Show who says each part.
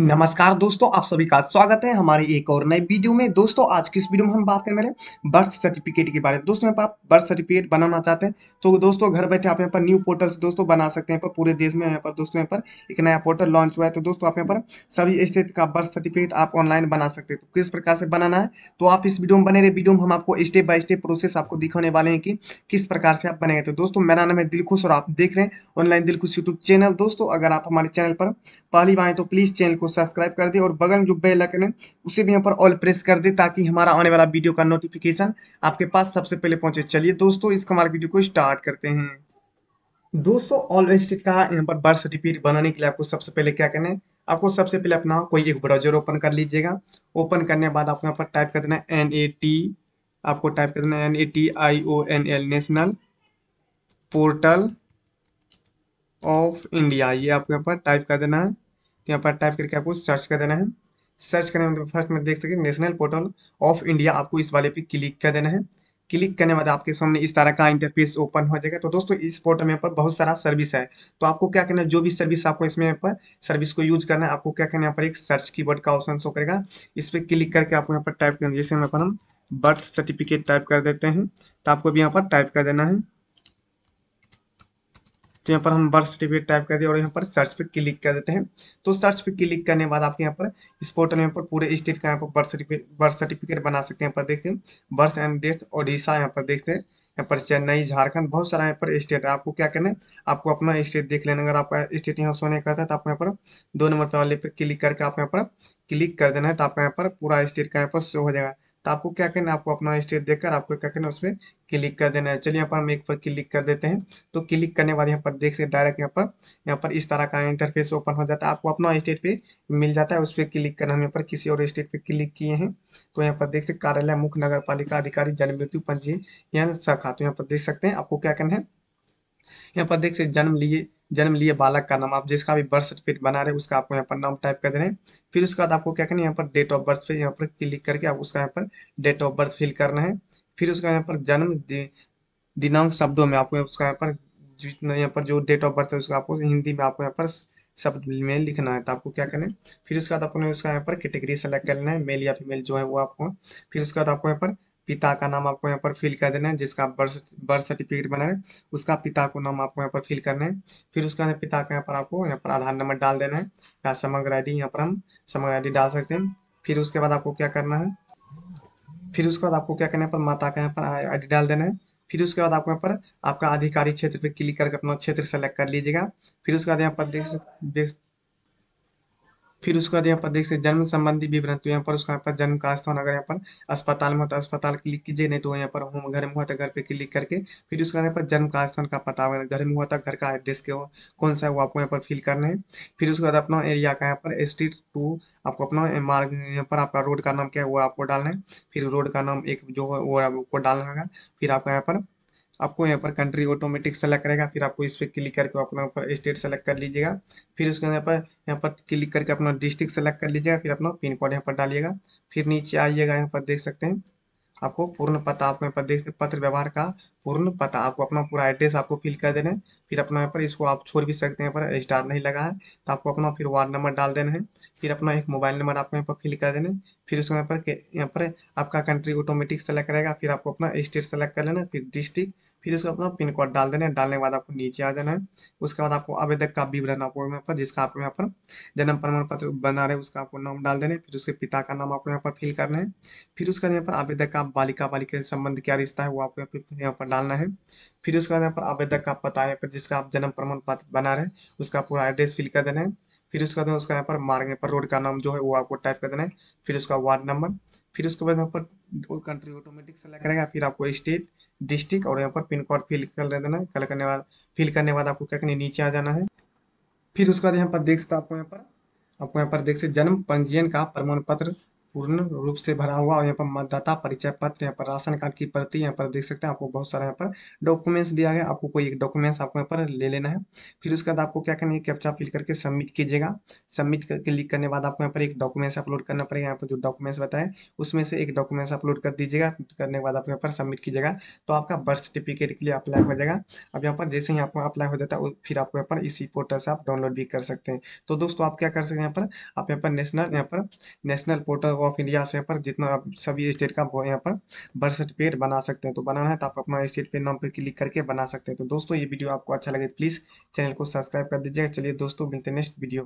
Speaker 1: नमस्कार दोस्तों आप सभी का स्वागत है हमारे एक और नए वीडियो में दोस्तों आज किस वीडियो में हम बात करने वाले बर्थ सर्टिफिकेट के बारे में दोस्तों आप बर्थ सर्टिफिकेट बनाना चाहते हैं तो दोस्तों घर बैठे आप यहाँ पर न्यू पोर्टल दोस्तों बना सकते हैं पर पूरे देश में यहाँ पर दोस्तों यहाँ पर एक नया पोर्टल लॉन्च हुआ है तो दोस्तों आप यहाँ पर सभी स्टेट का बर्थ सर्टिफिकेट आप ऑनलाइन बना सकते हैं तो किस प्रकार से बनाना है तो आप इस वीडियो में बने रहे वीडियो में हम आपको स्टेप बाय स्टेप प्रोसेस आपको दिखाने वाले हैं कि किस प्रकार से आप बने तो दोस्तों मेरा नाम है दिलखुश और आप देख रहे हैं ऑनलाइन दिलखुश यूट्यूब चैनल दोस्तों अगर आप हमारे चैनल पर पहली बार तो प्लीज़ चैनल को को सब्सक्राइब कर दे और बगल में जो बेल आइकन है उसे भी यहाँ पर ऑल प्रेस कर दे ताकि हमारा आने वाला वीडियो का नोटिफिकेशन आपके पास सबसे पहले पहुंचे चलिए दोस्तों इस कमाल वीडियो को स्टार्ट करते हैं दोस्तों ऑल रजिस्ट्रेड का यहाँ पर बर्थ सर्टिफिकेट बनाने के लिए आपको सबसे पहले क्या करना है आपको सबसे पहले अपना कोई एक ब्राउजर ओपन कर लीजिएगा ओपन करने के बाद आपको यहाँ पर टाइप कर देना एन ए टी आपको टाइप कर देना N A T I O N L national portal of India ये आपको यहाँ पर टाइप कर देना है तो यहाँ पर टाइप करके आपको सर्च कर देना है सर्च करने में फर्स्ट में देख सकते नेशनल पोर्टल ऑफ इंडिया आपको इस वाले पे क्लिक कर देना है क्लिक करने बाद आपके सामने इस तरह का इंटरफेस ओपन हो जाएगा तो दोस्तों इस पोर्टल में पर बहुत सारा सर्विस है तो आपको क्या करना है जो भी सर्विस आपको इसमें पर सर्विस को यूज करना है आपको क्या करना है यहाँ पर एक सर्च की का ऑप्शन शो करेगा इस पर क्लिक करके आपको यहाँ पर टाइप करना जैसे यहाँ पर हम बर्थ सर्टिफिकेट टाइप कर देते हैं तो आपको भी यहाँ पर टाइप कर देना है तो यहाँ पर हम बर्थ सर्टिफिकेट टाइप कर दिए और यहाँ पर सर्च पे क्लिक कर देते हैं तो सर्च पे क्लिक करने के बाद आपके यहाँ पर इस पोर्टल में पर पूरे स्टेट का यहाँ पर बर्थ सर्टिफिकेट बर्थ सर्टिफिकेट बना सकते हैं यहाँ पर देखते हैं बर्थ एंड डेथ ओडिशा यहाँ पर देखते हैं यहाँ पर चेन्नई झारखंड बहुत सारा यहाँ पर स्टेट है आपको क्या करना है आपको अपना स्टेट देख लेना अगर आपका स्टेट यहाँ सोने का था तो आप यहाँ पर दो नंबर वाले पे क्लिक करके आप यहाँ पर क्लिक कर देना है तो आपका यहाँ पर पूरा स्टेट का यहाँ पर शो हो जाएगा तो आपको क्या करना है आपको अपना स्टेट देखकर आपको क्या करना है उसमें क्लिक कर देना है चलिए यहाँ पर हम एक पर क्लिक कर देते हैं तो क्लिक करने बाद यहाँ पर देख सकते डायरेक्ट यहाँ पर यहाँ पर इस तरह का इंटरफेस ओपन हो जाता है आपको अपना स्टेट पे मिल जाता है उस पर क्लिक करना हम यहाँ पर किसी और स्टेट पे क्लिक किए हैं तो यहाँ पर देख सकते कार्यालय मुख्य नगर पालिका अधिकारी जन मृत्यु पंजीयन शाखा तो यहाँ पर देख सकते हैं आपको क्या करना है यहाँ पर देख सकते जन्म लिए जन्म लिए बालक का नाम आप जिसका भी बर्थ सर्टिफिकेट बना रहे उसका आपको यहाँ पर नाम टाइप कर देना है फिर उसके बाद आपको क्या करना है यहाँ पर डेट ऑफ बर्थ पे यहाँ पर क्लिक करके आप उसका यहाँ पर डेट ऑफ बर्थ फिल करना है फिर उसका यहाँ पर जन्म दिनांक शब्दों में आपको उसका यहाँ पर जितना यहाँ पर जो डेट ऑफ बर्थ है उसका आपको हिंदी में आपको यहाँ पर शब्द में लिखना है तो आपको क्या करना है फिर उसके बाद आपको उसका यहाँ पर कैटेगरी सेलेक्ट कर लेना है मेल या फीमेल जो है वो आपको फिर उसके बाद आपको यहाँ पर पिता का नाम आपको यहाँ पर फिल कर देना है जिसका बर्थ बर्थ सर्टिफिकेट बना है उसका पिता को नाम आपको यहाँ पर फिल करना है फिर उसका पिता का यहाँ पर आपको यहाँ पर आधार नंबर डाल देना है या समग्र आई डी यहाँ पर हम समग्र आई डाल सकते हैं फिर उसके बाद आपको क्या करना है फिर उसके बाद आपको क्या करना है पर माता का यहाँ पर आई डाल देना है फिर उसके बाद आपको यहाँ पर आपका आधिकारिक क्षेत्र पे क्लिक करके अपना क्षेत्र सेलेक्ट कर लीजिएगा फिर उसके बाद यहाँ पर देख देख फिर उसके बाद यहाँ पर देख सकते जन्म संबंधी विवरण तो यहाँ पर उसका यहाँ पर जन्म का स्थान अगर यहाँ पर अस्पताल में हो तो अस्पताल क्लिक कीजिए नहीं तो यहाँ पर होम घर में हुआ तो घर पे क्लिक करके फिर उसका यहाँ पर जन्म का स्थान का पता घर में हुआ था घर का एड्रेस के कौन सा है वो आपको यहाँ पर फिल करना है फिर उसके बाद अपना एरिया का यहाँ पर स्ट्रीट टू आपको अपना मार्ग यहाँ पर आपका रोड का नाम क्या है वो आपको डालना है फिर रोड का नाम एक जो है वो आपको डालना होगा फिर आपका यहाँ पर आपको यहाँ पर कंट्री ऑटोमेटिक सेलेक्ट करेगा फिर आपको इस पर क्लिक करके अपना ऊपर स्टेट सेलेक्ट कर लीजिएगा फिर उसके यहाँ पर यहाँ पर क्लिक करके अपना डिस्ट्रिक्ट सेलेक्ट कर लीजिएगा फिर अपना पिन कोड यहाँ पर डालिएगा फिर नीचे आइएगा यहाँ पर देख सकते हैं आपको पूर्ण पता आपको यहाँ पर देख सकते पत्र व्यवहार का पूर्ण पता आपको अपना पूरा एड्रेस आपको फिल कर देना है फिर अपना यहाँ पर इसको आप छोड़ भी सकते हैं यहाँ पर स्टार नहीं लगा है तो आपको अपना फिर वार्ड नंबर डाल देना है फिर अपना एक मोबाइल नंबर आपको यहाँ पर फिल कर देना है फिर उसके यहाँ पर यहाँ पर आपका कंट्री ऑटोमेटिक सेलेक्ट करेगा फिर आपको अपना स्टेट सेलेक्ट कर लेना फिर डिस्ट्रिक्ट फिर इसको अपना पिन कोड डाल देना है डालने के बाद आपको नीचे आ जाना है उसके बाद आपको आवेदक का विवरण आपको यहाँ पर जिसका आपको यहाँ पर जन्म प्रमाण पत्र बना रहे उसका आपको नाम डाल देना है फिर उसके पिता का नाम आपको यहाँ पर फिल करना है फिर उसके यहाँ पर आवेदक का बालिका बालिका संबंध क्या रिश्ता है वो आपको यहाँ पर डालना है फिर उसके बाद यहाँ पर आवेदक का पता है पर जिसका आप जन्म प्रमाण पत्र बना रहे हैं उसका पूरा एड्रेस फिल कर देना है फिर उसके बाद उसका यहाँ पर मार्ग पर रोड का नाम जो है वो आपको टाइप कर देना है फिर उसका वार्ड नंबर फिर उसके बाद यहाँ पर कंट्री ऑटोमेटिक सेलेक्ट करेगा फिर आपको स्टेट डिस्ट्रिक्ट और यहाँ पर पिन कोड फिल कर देना है कल करने बाद फिल करने बाद आपको क्या करना नीचे आ जाना है फिर उसके बाद यहाँ पर देख सकते आपको यहाँ पर आपको यहाँ पर देख सकते जन्म पंजीयन का प्रमाण पत्र पूर्ण रूप से भरा हुआ और यहाँ पर मतदाता परिचय पत्र यहाँ पर राशन कार्ड की प्रति यहाँ पर देख सकते हैं आपको बहुत सारा यहाँ पर डॉक्यूमेंट्स दिया गया आपको कोई एक डॉक्यूमेंट्स आपको यहाँ पर ले लेना है फिर उसके बाद आपको क्या करना है कैप्चा फिल करके सबमिट कीजिएगा सबमिट करके क्लिक करने बाद आपको यहाँ पर एक डॉक्यूमेंट्स अपलोड करना पड़ेगा यहाँ पर जो डॉक्यूमेंट्स बताए उसमें से एक डॉक्यूमेंट्स अपलोड कर दीजिएगा करने के बाद आप यहाँ पर सबमिट कीजिएगा तो आपका बर्थ सर्टिफिकेट के लिए अप्लाई हो जाएगा अब यहाँ पर जैसे ही आपको अप्लाई हो जाता है फिर आपको यहाँ पर इसी पोर्टल से आप डाउनलोड भी कर सकते हैं तो दोस्तों आप क्या कर सकते हैं यहाँ पर आप यहाँ पर नेशनल यहाँ पर नेशनल पोर्टल ऑफ इंडिया से पर जितना आप सभी स्टेट का वो यहाँ पर बर्थ सर्टिफिकेट बना सकते हैं तो बनाना है तो आप अपना स्टेट पे नाम पर क्लिक करके बना सकते हैं तो दोस्तों ये वीडियो आपको अच्छा लगे प्लीज़ चैनल को सब्सक्राइब कर दीजिएगा चलिए दोस्तों मिलते हैं नेक्स्ट वीडियो